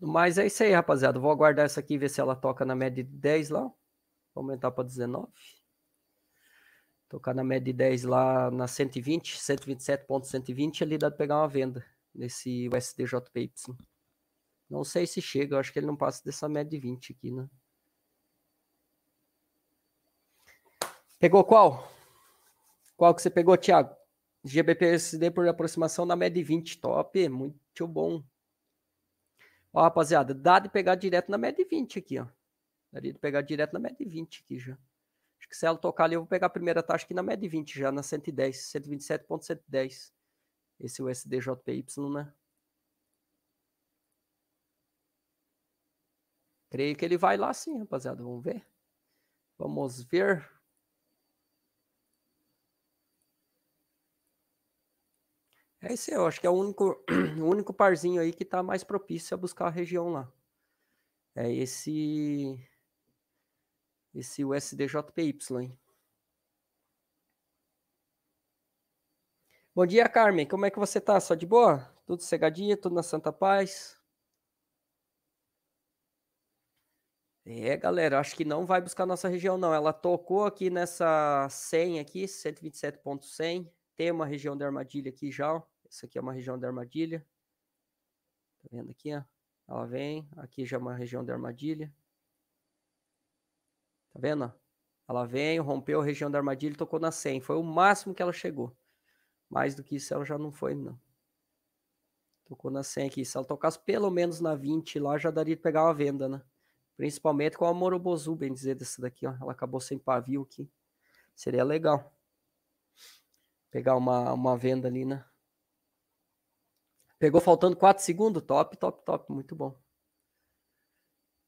[SPEAKER 1] Mas é isso aí, rapaziada. Vou aguardar essa aqui ver se ela toca na média de 10 lá. Vou aumentar para 19 tocar na média de 10 lá na 120, 127.120, ali dá de pegar uma venda nesse USDJPY. Não sei se chega, acho que ele não passa dessa média de 20 aqui, né? Pegou qual? Qual que você pegou, Thiago? GBPSD por aproximação na média de 20, top, muito bom. Ó, rapaziada, dá de pegar direto na média de 20 aqui, ó. Daria de pegar direto na média de 20 aqui já. Acho que se ela tocar ali, eu vou pegar a primeira taxa aqui na média de 20 já, na 110, 127.110. Esse USDJPY, né? Creio que ele vai lá sim, rapaziada. Vamos ver. Vamos ver. É isso aí, eu acho que é o único, <clears throat> o único parzinho aí que está mais propício a buscar a região lá. É esse esse USDJPY. Hein? Bom dia, Carmen. Como é que você tá? Só de boa? Tudo cegadinho? Tudo na santa paz? É, galera, acho que não vai buscar nossa região, não. Ela tocou aqui nessa 100 aqui, 127.100. Tem uma região de armadilha aqui já. Isso aqui é uma região de armadilha. Tá vendo aqui, ó? Ela vem. Aqui já é uma região de armadilha. Tá vendo? Ela veio, rompeu a região da armadilha e tocou na 100. Foi o máximo que ela chegou. Mais do que isso ela já não foi, não. Tocou na 100 aqui. Se ela tocasse pelo menos na 20 lá, já daria de pegar uma venda, né? Principalmente com a Morobozu, bem dizer, dessa daqui, ó. Ela acabou sem pavio aqui. Seria legal. Pegar uma, uma venda ali, né? Pegou faltando 4 segundos? Top, top, top. Muito bom.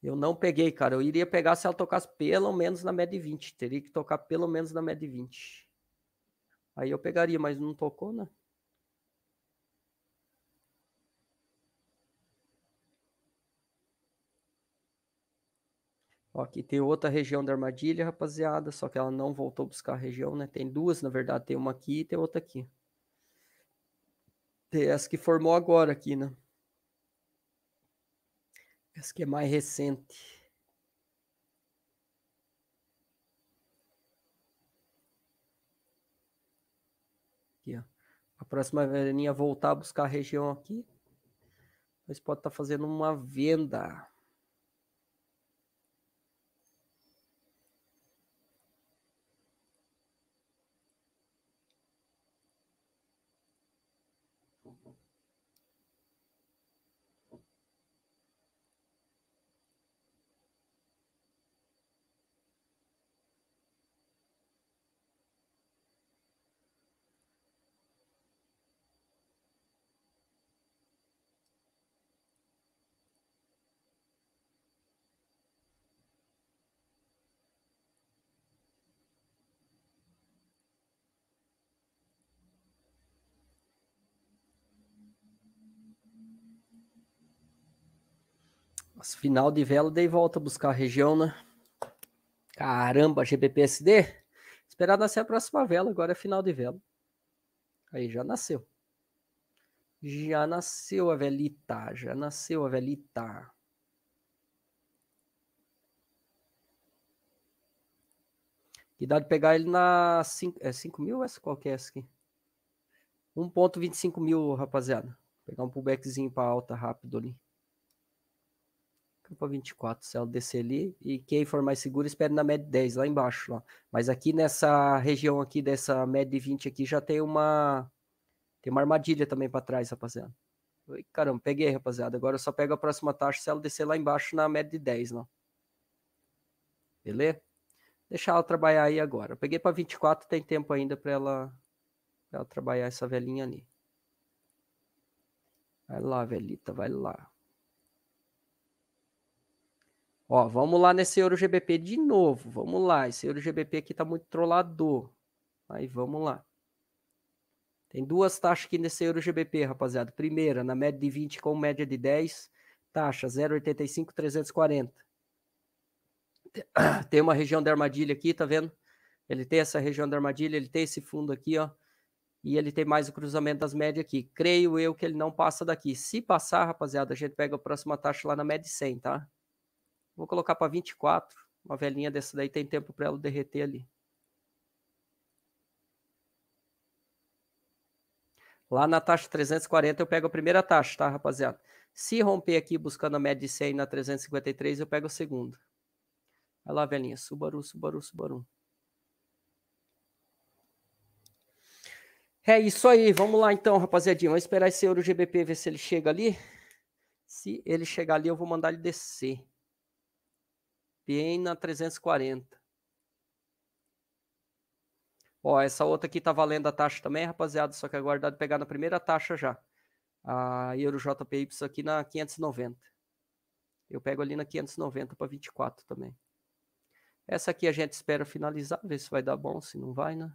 [SPEAKER 1] Eu não peguei, cara. Eu iria pegar se ela tocasse pelo menos na média de 20. Teria que tocar pelo menos na média de 20. Aí eu pegaria, mas não tocou, né? Ó, aqui tem outra região da armadilha, rapaziada. Só que ela não voltou a buscar a região, né? Tem duas, na verdade. Tem uma aqui e tem outra aqui. Tem essa que formou agora aqui, né? Essa que é mais recente. Aqui, ó. A próxima velhinha voltar a buscar a região aqui. Mas pode estar tá fazendo uma venda. final de vela, dei volta a buscar a região, né? Caramba, GBPSD! Esperar nascer a próxima vela, agora é final de vela. Aí já nasceu. Já nasceu a velita, já nasceu a velita. E dá de pegar ele na 5 é cinco mil essa? Qual que é essa aqui? 1.25 mil, rapaziada. Pegar um pullbackzinho para alta rápido ali. Capa 24, se ela descer ali, e quem for mais seguro, espere na média 10, lá embaixo. Lá. Mas aqui nessa região aqui, dessa média de 20 aqui, já tem uma tem uma armadilha também para trás, rapaziada. Ui, caramba, peguei, rapaziada. Agora eu só pego a próxima taxa se ela descer lá embaixo na média de 10, não, Beleza? Deixar ela trabalhar aí agora. Eu peguei para 24, tem tempo ainda para ela, pra ela trabalhar essa velhinha ali. Vai lá, velhita, vai lá. Ó, vamos lá nesse EuroGBP de novo. Vamos lá. Esse EuroGBP aqui tá muito trollador. Aí vamos lá. Tem duas taxas aqui nesse EuroGBP, rapaziada. Primeira, na média de 20 com média de 10, taxa 0,85, 340. <coughs> Tem uma região da armadilha aqui, tá vendo? Ele tem essa região da armadilha, ele tem esse fundo aqui, ó. E ele tem mais o cruzamento das médias aqui. Creio eu que ele não passa daqui. Se passar, rapaziada, a gente pega a próxima taxa lá na média de 100, tá? Vou colocar para 24. Uma velhinha dessa daí tem tempo para ela derreter ali. Lá na taxa 340 eu pego a primeira taxa, tá, rapaziada? Se romper aqui buscando a média de 100 na 353, eu pego a segunda. Vai lá, velhinha. Subaru, Subaru, Subaru. É isso aí. Vamos lá então, rapaziadinha. Vamos esperar esse euro GBP ver se ele chega ali. Se ele chegar ali, eu vou mandar ele descer. ESPN na 340. Ó, essa outra aqui tá valendo a taxa também, rapaziada, só que aguardado pegar na primeira taxa já. A Euro JPY aqui na 590. Eu pego ali na 590 para 24 também. Essa aqui a gente espera finalizar, ver se vai dar bom, se não vai, né?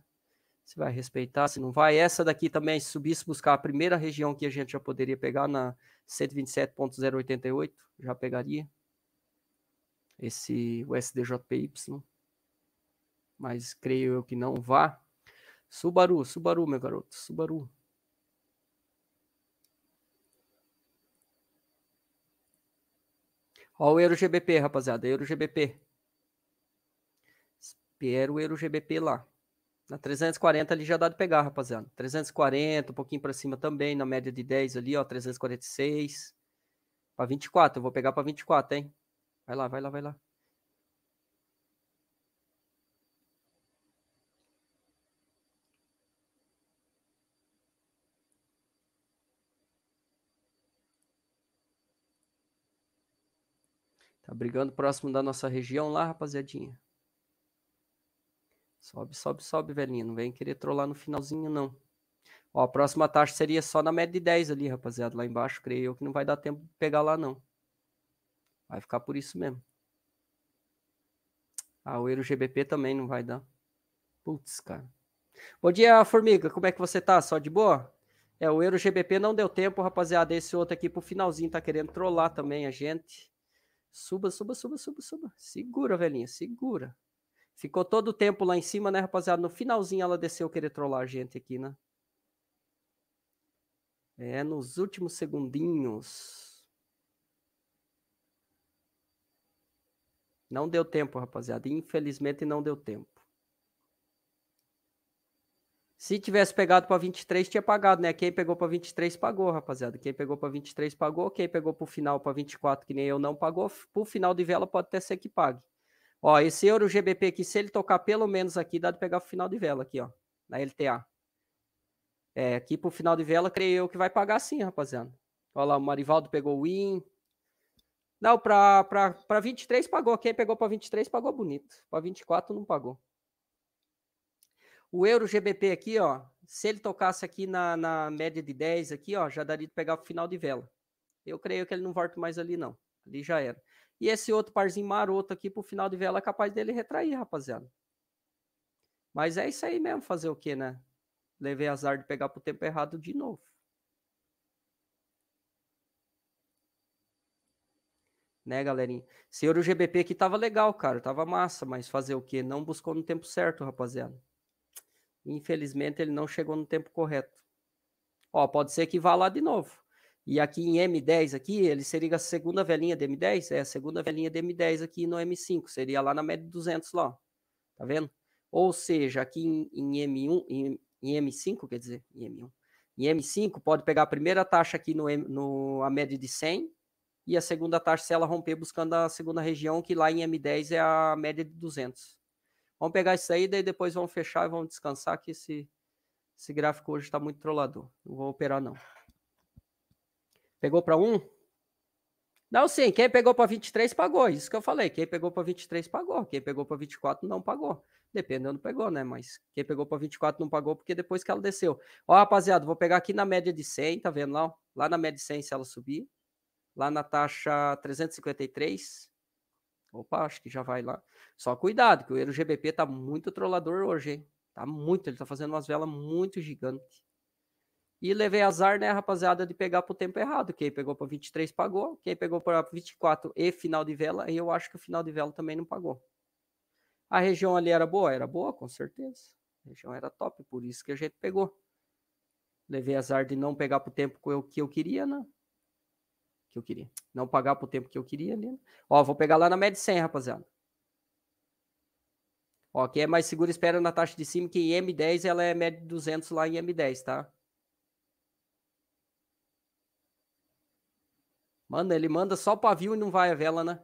[SPEAKER 1] Se vai respeitar, se não vai. Essa daqui também, se subisse buscar a primeira região que a gente já poderia pegar na 127.088, já pegaria esse USDJPY, mas creio eu que não vá. Subaru, Subaru, meu garoto, Subaru. Ó o Euro GBP, rapaziada, Euro GBP. Espero o Euro GBP lá. Na 340 ali já dá de pegar, rapaziada. 340, um pouquinho para cima também, na média de 10 ali, ó, 346 para 24, eu vou pegar para 24, hein? Vai lá, vai lá, vai lá. Tá brigando próximo da nossa região lá, rapaziadinha. Sobe, sobe, sobe, velhinha. Não vem querer trollar no finalzinho, não. Ó, a próxima taxa seria só na média de 10 ali, rapaziada. Lá embaixo, creio eu que não vai dar tempo de pegar lá, não. Vai ficar por isso mesmo. Ah, o Euro GBP também não vai dar. Putz, cara. Bom dia, Formiga. Como é que você tá? Só de boa? É, o Euro GBP não deu tempo, rapaziada. Esse outro aqui pro finalzinho tá querendo trollar também a gente. Suba, suba, suba, suba, suba. Segura, velhinha, segura. Ficou todo o tempo lá em cima, né, rapaziada? No finalzinho ela desceu querer trollar a gente aqui, né? É, nos últimos segundinhos. Não deu tempo, rapaziada. Infelizmente não deu tempo. Se tivesse pegado para 23, tinha pagado, né? Quem pegou para 23 pagou, rapaziada. Quem pegou para 23 pagou, quem pegou para o final para 24, que nem eu não pagou, pro final de vela pode até ser que pague. Ó, esse euro GBP aqui, se ele tocar pelo menos aqui, dá de pegar o final de vela aqui, ó, na LTA. É, aqui pro final de vela, creio eu que vai pagar sim, rapaziada. Olha lá, o Marivaldo pegou o win, não, para 23 pagou. Quem pegou para 23 pagou bonito. Para 24 não pagou. O euro GBP aqui, ó, se ele tocasse aqui na, na média de 10 aqui, ó, já daria de pegar o final de vela. Eu creio que ele não volta mais ali não. Ali já era. E esse outro parzinho maroto aqui pro final de vela é capaz dele retrair, rapaziada. Mas é isso aí mesmo, fazer o quê, né? Levei azar de pegar pro tempo errado de novo. né, galerinha? Senhor, o GBP aqui tava legal, cara, tava massa, mas fazer o quê? Não buscou no tempo certo, rapaziada. Infelizmente, ele não chegou no tempo correto. Ó, pode ser que vá lá de novo. E aqui em M10 aqui, ele seria a segunda velinha de M10, é a segunda velinha de M10 aqui no M5, seria lá na média de 200 lá, tá vendo? Ou seja, aqui em, em M1, em, em, M5, quer dizer, em M1, em M5 pode pegar a primeira taxa aqui no, no a média de 100, e a segunda taxa ela romper buscando a segunda região, que lá em M10 é a média de 200. Vamos pegar isso aí, daí depois vamos fechar e vamos descansar, que esse, esse gráfico hoje está muito trollador. Não vou operar, não. Pegou para 1? Um? Não, sim, quem pegou para 23 pagou, isso que eu falei. Quem pegou para 23 pagou, quem pegou para 24 não pagou. Dependendo, pegou, né? Mas quem pegou para 24 não pagou porque depois que ela desceu. Ó, rapaziada, vou pegar aqui na média de 100, tá vendo lá? Lá na média de 100 se ela subir lá na taxa 353. Opa, acho que já vai lá. Só cuidado, que o euro GBP tá muito trollador hoje, hein? Tá muito, ele tá fazendo umas velas muito gigantes. E levei azar, né, rapaziada, de pegar pro tempo errado. Quem pegou para 23 pagou, quem pegou para 24 e final de vela, e eu acho que o final de vela também não pagou. A região ali era boa? Era boa, com certeza. A região era top, por isso que a gente pegou. Levei azar de não pegar pro tempo que eu, que eu queria, né? que eu queria. Não pagar por tempo que eu queria ali. Né? Ó, vou pegar lá na média 100, rapaziada. Ó, quem é mais seguro espera na taxa de cima, que em M10 ela é média de 200 lá em M10, tá? Mano, ele manda só para pavio e não vai a vela, né?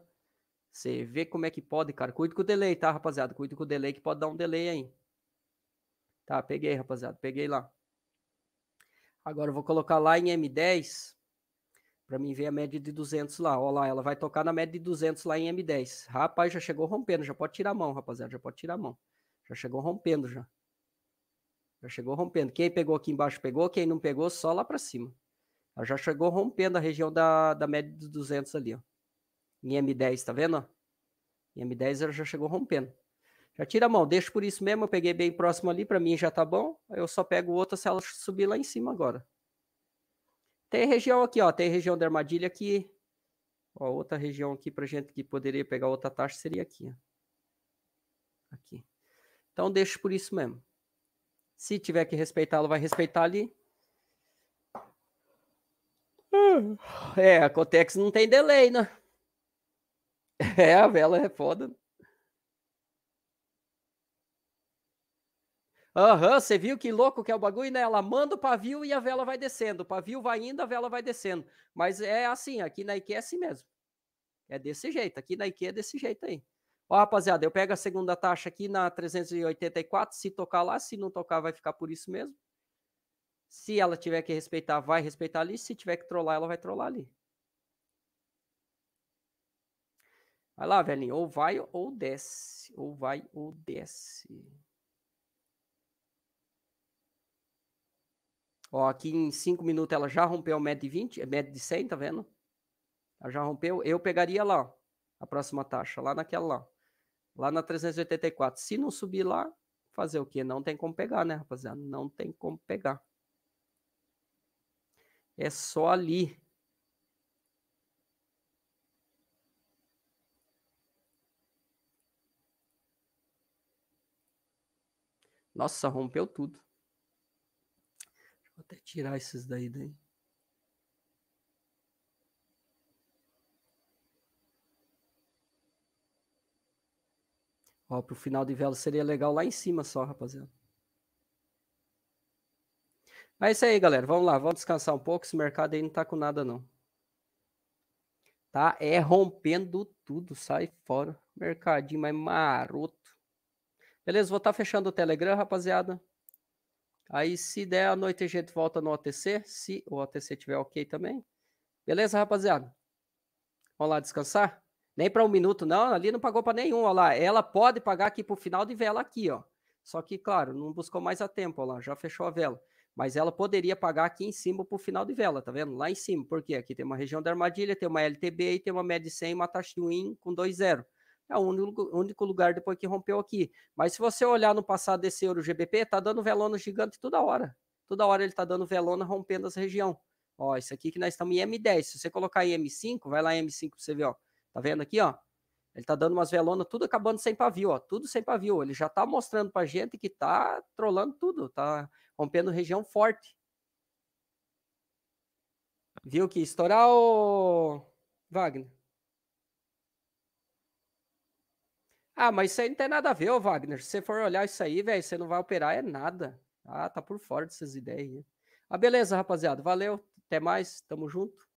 [SPEAKER 1] Você vê como é que pode, cara. Cuide com o delay, tá, rapaziada? Cuide com o delay que pode dar um delay aí. Tá, peguei, rapaziada. Peguei lá. Agora eu vou colocar lá em M10 para mim ver a média de 200 lá. Olha lá, ela vai tocar na média de 200 lá em M10. Rapaz, já chegou rompendo, já pode tirar a mão, rapaziada, já pode tirar a mão. Já chegou rompendo já. Já chegou rompendo. Quem pegou aqui embaixo pegou, quem não pegou só lá para cima. Ela já chegou rompendo a região da, da média de 200 ali, ó. Em M10, tá vendo? Ó? Em M10 ela já chegou rompendo. Já tira a mão, deixa por isso mesmo, eu peguei bem próximo ali, para mim já tá bom. Eu só pego outra se ela subir lá em cima agora. Tem região aqui, ó. Tem região da armadilha aqui. Ó, outra região aqui para gente que poderia pegar outra taxa seria aqui. Ó. Aqui. Então deixa por isso mesmo. Se tiver que respeitá-lo, vai respeitar ali. É, a Cotex não tem delay, né? <laughs> É, a vela é foda. Aham, uhum, você viu que louco que é o bagulho, né? Ela manda o pavio e a vela vai descendo. O pavio vai indo, a vela vai descendo. Mas é assim, aqui na IQ é assim mesmo. É desse jeito, aqui na IQ é desse jeito aí. Ó, rapaziada, eu pego a segunda taxa aqui na 384, se tocar lá, se não tocar, vai ficar por isso mesmo. Se ela tiver que respeitar, vai respeitar ali. Se tiver que trollar, ela vai trollar ali. Vai lá, velhinho. Ou vai ou desce. Ou vai ou desce. Ó, aqui em 5 minutos ela já rompeu o médio de 20, é médio de 100, tá vendo? Ela já rompeu. Eu pegaria lá, ó, a próxima taxa, lá naquela lá. Lá na 384. Se não subir lá, fazer o quê? Não tem como pegar, né, rapaziada? Não tem como pegar. É só ali. Nossa, rompeu tudo até tirar esses daí daí. Né? Ó, pro final de vela seria legal lá em cima só, rapaziada. É isso aí, galera. Vamos lá, vamos descansar um pouco. Esse mercado aí não tá com nada, não. Tá? É rompendo tudo. Sai fora. Mercadinho mais maroto. Beleza, vou estar tá fechando o Telegram, rapaziada. Aí, se der à noite, a gente volta no OTC, se o OTC tiver ok também. Beleza, rapaziada? Vamos lá descansar? Nem para um minuto, não. Ali não pagou para nenhum, Olha lá. Ela pode pagar aqui para o final de vela aqui, ó. Só que, claro, não buscou mais a tempo, Olha lá. Já fechou a vela. Mas ela poderia pagar aqui em cima para o final de vela, tá vendo? Lá em cima. Por quê? Aqui tem uma região da armadilha, tem uma LTB e tem uma média 100 e uma taxa de win com 2,0 é o único, lugar depois que rompeu aqui. Mas se você olhar no passado desse euro GBP, tá dando velona gigante toda hora. Toda hora ele tá dando velona rompendo as região. Ó, isso aqui que nós estamos em M10. Se você colocar em M5, vai lá em M5 pra você ver, ó. Tá vendo aqui, ó? Ele tá dando umas velonas, tudo acabando sem pavio, ó. Tudo sem pavio. Ele já tá mostrando pra gente que tá trolando tudo, tá rompendo região forte. Viu que estourar o Wagner? Ah, mas isso aí não tem nada a ver, ô Wagner. Se você for olhar isso aí, velho, você não vai operar, é nada. Ah, tá por fora dessas ideias aí. Ah, beleza, rapaziada. Valeu, até mais, tamo junto.